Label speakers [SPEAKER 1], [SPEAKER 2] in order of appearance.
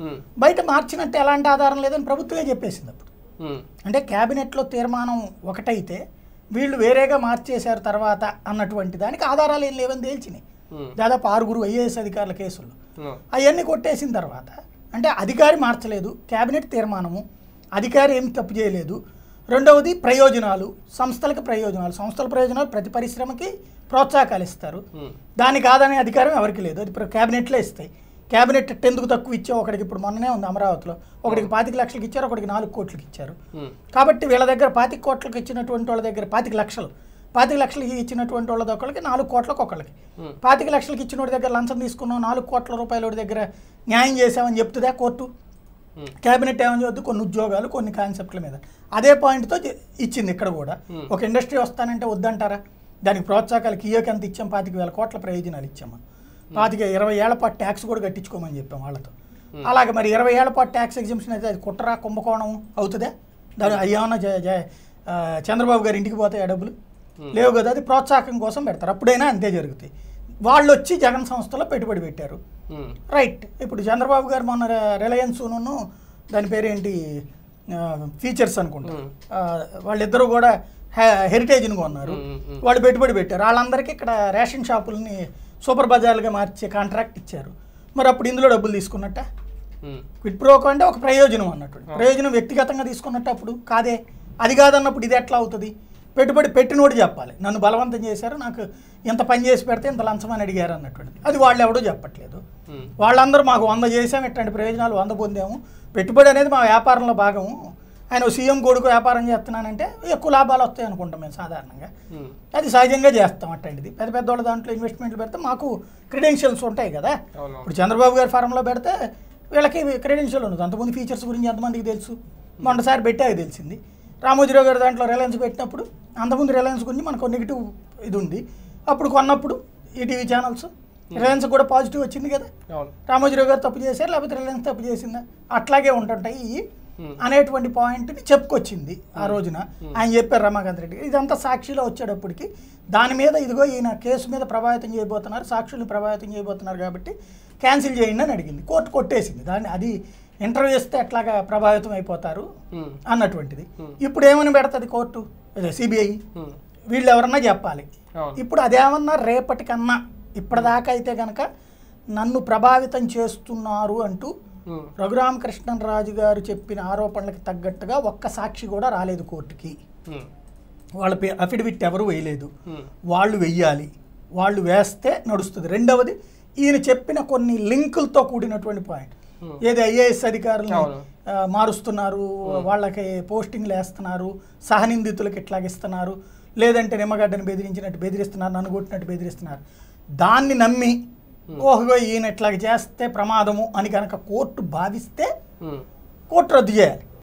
[SPEAKER 1] Hmm. బయట మార్చినట్టు ఎలాంటి ఆధారం లేదని ప్రభుత్వమే చెప్పేసింది అప్పుడు hmm. అంటే క్యాబినెట్లో తీర్మానం ఒకటైతే వీళ్ళు వేరేగా మార్చేశారు తర్వాత అన్నటువంటి దానికి ఆధారాలు ఏం లేవని తేల్చినాయి hmm. దాదాపు ఆరుగురు ఐఏఎస్ అధికారుల కేసులు అవన్నీ కొట్టేసిన తర్వాత అంటే అధికారి మార్చలేదు క్యాబినెట్ తీర్మానము అధికారి ఏం తప్పు చేయలేదు రెండవది ప్రయోజనాలు సంస్థలకు ప్రయోజనాలు సంస్థల ప్రయోజనాలు ప్రతి పరిశ్రమకి ప్రోత్సాహకాలు ఇస్తారు దానికి కాదనే అధికారం ఎవరికి లేదు అది క్యాబినెట్లో ఇస్తాయి క్యాబినెట్ టెన్త్కు తక్కువ ఇచ్చావు ఒకటికి ఇప్పుడు మొన్ననే ఉంది అమరావతిలో ఒకటికి పాతిక లక్షలకు ఇచ్చారు ఒకటికి నాలుగు కోట్లకి ఇచ్చారు కాబట్టి వీళ్ళ దగ్గర పాతిక కోట్లకు ఇచ్చినటువంటి వాళ్ళ దగ్గర పాతిక లక్షలు పాతిక లక్షలకి ఇచ్చినటువంటి వాళ్ళ ఒకళ్ళకి నాలుగు కోట్లకు ఒకళ్ళకి పాతిక లక్షలకి ఇచ్చిన వాడి దగ్గర లంచం తీసుకున్నాం నాలుగు కోట్ల రూపాయల దగ్గర న్యాయం చేసామని చెప్తుందా కోర్టు క్యాబినెట్ ఏమని చూద్దు కొన్ని ఉద్యోగాలు కొన్ని కాన్సెప్ట్ల మీద అదే పాయింట్తో ఇచ్చింది ఇక్కడ కూడా ఒక ఇండస్ట్రీ వస్తానంటే వద్దంటారా దానికి ప్రోత్సాహకాలకి ఇయ్యకెంత ఇచ్చాం పాతిక వేల కోట్ల ప్రయోజనాలు ఇచ్చాము పాతిక ఇరవై ఏళ్ల పాటు ట్యాక్స్ కూడా కట్టించుకోమని చెప్పాం వాళ్ళతో అలాగే మరి ఇరవై ఏళ్ల పాటు ట్యాక్స్ ఎగ్జిబిషన్ అయితే అది కుట్ర కుంభకోణం అవుతుందా దాని అయ్యామన్నా చంద్రబాబు గారి ఇంటికి పోతాయి ఆ డబ్బులు లేవు కదా అది ప్రోత్సాహకం కోసం పెడతారు అప్పుడైనా అంతే జరుగుతాయి వాళ్ళు వచ్చి జగన్ సంస్థలో పెట్టుబడి పెట్టారు రైట్ ఇప్పుడు చంద్రబాబు గారు మొన్న రిలయన్స్ను దాని పేరేంటి ఫీచర్స్ అనుకుంటా వాళ్ళిద్దరూ కూడా హెరిటేజ్ని కొన్నారు వాళ్ళు పెట్టుబడి పెట్టారు వాళ్ళందరికీ ఇక్కడ రేషన్ షాపుల్ని సూపర్ బజార్లుగా మార్చే కాంట్రాక్ట్ ఇచ్చారు మరి అప్పుడు ఇందులో డబ్బులు తీసుకున్నట్ట క్విట్ ప్రోకో అంటే ఒక ప్రయోజనం అన్నట్టు ప్రయోజనం వ్యక్తిగతంగా తీసుకున్నట్టు అప్పుడు కాదే అది కాదన్నప్పుడు ఇది ఎట్లా అవుతుంది పెట్టుబడి పెట్టినోడు చెప్పాలి నన్ను బలవంతం చేశారు నాకు ఇంత పని చేసి పెడితే ఇంత లంచం అని అడిగారు అన్నటువంటిది అది వాళ్ళు ఎవడో చెప్పట్లేదు వాళ్ళందరూ మాకు వంద చేసాం ఇట్లాంటి ప్రయోజనాలు వంద పొందాము పెట్టుబడి అనేది మా వ్యాపారంలో భాగము ఆయన సీఎం కొడుకు వ్యాపారం చేస్తున్నానంటే ఎక్కువ లాభాలు వస్తాయి అనుకుంటాం మేము సాధారణంగా అది సహజంగా చేస్తాం అట్లాంటిది పెద్ద పెద్ద వాళ్ళ దాంట్లో ఇన్వెస్ట్మెంట్లు పెడితే మాకు క్రెడెన్షియల్స్ ఉంటాయి కదా ఇప్పుడు చంద్రబాబు గారి ఫారంలో పెడితే వీళ్ళకి క్రెడెన్షియల్ ఉండదు అంతకుముందు ఫీచర్స్ గురించి ఎంతమందికి తెలుసు మొన్నసారి పెట్టాక తెలిసింది రామోజీరావు గారి దాంట్లో రిలయన్స్ పెట్టినప్పుడు అంతకుముందు రిలయన్స్ గురించి మనకు నెగిటివ్ ఇది ఉంది అప్పుడు కొన్నప్పుడు ఈటీవీ ఛానల్స్ రిలయన్స్ కూడా పాజిటివ్ వచ్చింది కదా రామోజీరావు గారు తప్పు చేశారు లేకపోతే రిలయన్స్ తప్పు చేసిందా అట్లాగే ఉంటుంటాయి అనేటువంటి పాయింట్ని చెప్పుకొచ్చింది ఆ hmm. రోజున hmm. ఆయన చెప్పారు రమాకాంత్ రెడ్డి ఇదంతా సాక్షిలో వచ్చేటప్పటికి దాని మీద ఇదిగో ఈయన కేసు మీద ప్రభావితం చేయబోతున్నారు సాక్షులు ప్రభావితం చేయబోతున్నారు కాబట్టి క్యాన్సిల్ చేయండి అని అడిగింది కోర్టు కొట్టేసింది దాన్ని అది ఇంటర్వ్యూ ఇస్తే ఎట్లాగా ప్రభావితం అయిపోతారు hmm. అన్నటువంటిది ఇప్పుడు ఏమని పెడతది కోర్టు సిబిఐ వీళ్ళు ఎవరన్నా చెప్పాలి ఇప్పుడు అదేమన్నా రేపటికన్నా ఇప్పటిదాకా అయితే కనుక నన్ను ప్రభావితం చేస్తున్నారు అంటూ రఘురామకృష్ణన్ రాజు గారు చెప్పిన ఆరోపణలకు తగ్గట్టుగా ఒక్క సాక్షి కూడా రాలేదు కోర్టుకి వాళ్ళ అఫిడవిట్ ఎవరు వేయలేదు వాళ్ళు వెయ్యాలి వాళ్ళు వేస్తే నడుస్తుంది రెండవది ఈయన చెప్పిన కొన్ని లింకులతో కూడినటువంటి పాయింట్ ఏది ఐఏఎస్ అధికారులు మారుస్తున్నారు వాళ్ళకి పోస్టింగ్లు వేస్తున్నారు సహనిందితులకు ఇట్లాగిస్తున్నారు లేదంటే నిమ్మగడ్డని బెదిరించినట్టు బెదిరిస్తున్నారు నన్ను కొట్టినట్టు బెదిరిస్తున్నారు దాన్ని నమ్మి Hmm. ఓహో ఈయన ఇట్లా చేస్తే ప్రమాదము అని కనుక కోర్టు భావిస్తే hmm. కోర్టు రద్దు చేయాలి